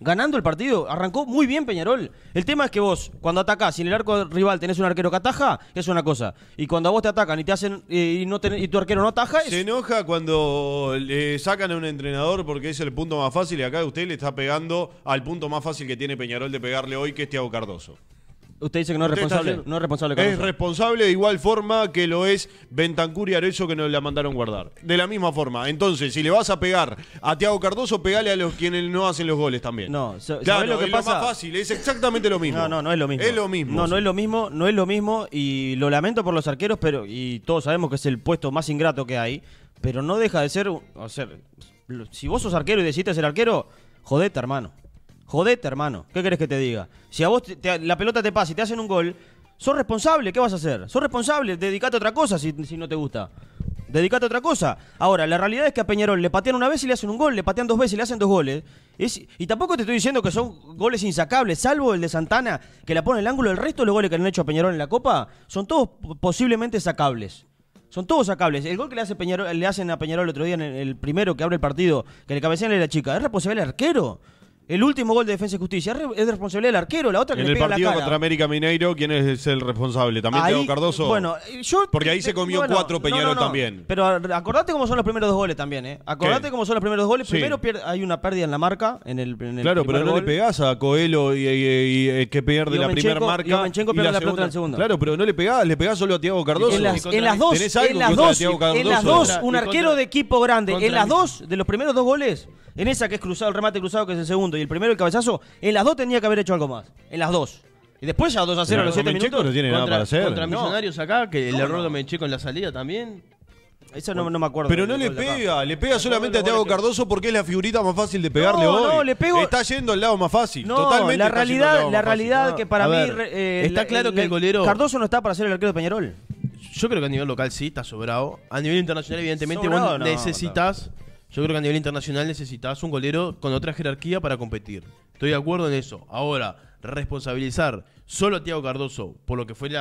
ganando el partido. Arrancó muy bien Peñarol. El tema es que vos, cuando atacás y en el arco rival tenés un arquero que ataja, es una cosa. Y cuando a vos te atacan y te hacen eh, y, no tu arquero no ataja, es... Se enoja cuando le sacan a un entrenador porque es el punto más fácil y acá usted le está pegando al punto más fácil que tiene Peñarol de pegarle hoy, que es Thiago Cardoso. Usted dice que no es responsable. No es responsable. Es responsable de igual forma que lo es Bentancur y Arezzo que nos la mandaron guardar. De la misma forma. Entonces, si le vas a pegar a Tiago Cardoso, pegale a los quienes no hacen los goles también. No, lo que es pasa? más fácil. Es exactamente lo mismo. No, no, no es lo mismo. Es lo mismo. No, no es lo mismo. No es lo mismo. Y lo lamento por los arqueros, pero y todos sabemos que es el puesto más ingrato que hay. Pero no deja de ser. O si vos sos arquero y decidiste ser arquero, jodete, hermano. Jodete, hermano. ¿Qué querés que te diga? Si a vos la pelota te pasa y te hacen un gol, sos responsable. ¿Qué vas a hacer? Sos responsable. Dedicate a otra cosa si, no te gusta. Dedicate a otra cosa. Ahora, la realidad es que a Peñarol le patean una vez y le hacen un gol, le patean dos veces y le hacen dos goles. y tampoco te estoy diciendo que son goles insacables, salvo el de Santana, que la pone en el ángulo. El resto de los goles que le han hecho a Peñarol en la Copa son todos posiblemente sacables. Son todos sacables. El gol que le, hace Peñarol, le hacen a Peñarol el otro día, en el, primero que abre el partido, que le cabecean a la chica, es responsable el arquero. El último gol de Defensa y Justicia es responsabilidad del arquero, la otra que en el partido contra América Mineiro, ¿quién es el responsable? ¿También Tiago Cardoso? Bueno, Porque ahí se comió cuatro Peñarol también. Pero acordate cómo son los primeros dos goles también, ¿eh? Acordate cómo son los primeros dos goles. Primero hay una pérdida en la marca, en el, Claro, pero no le pegás a Coelho y, eh, que pierde la primera marca. Y la, en Claro, pero no le pegás, le pegás solo a Tiago Cardoso. en las dos, en las dos, en las dos, un arquero de equipo grande, en las dos, de los primeros dos goles en esa que es cruzado, el remate cruzado, que es el segundo, y el primero, el cabezazo, en las dos tenía que haber hecho algo más. En las dos. Y después ya 2 a 0 a los 7 minutos. No tiene nada para hacer. Contra Millonarios acá, que el error de Mencheco en la salida también. Eso no, me acuerdo. Pero no le pega, le pega solamente a Thiago Cardoso porque es la figurita más fácil de pegarle no, hoy. No, le pego. Está yendo al lado más fácil. No, Totalmente. La realidad, la realidad que para mí. Eh, está claro que el golero. Cardoso no está para ser el arquero de Peñarol. Yo creo que a nivel local sí, está sobrado. A nivel internacional, evidentemente, necesitas. Yo creo que a nivel internacional necesitas un golero con otra jerarquía para competir. Estoy de acuerdo en eso. Ahora, responsabilizar solo a Tiago Cardoso por lo que fue la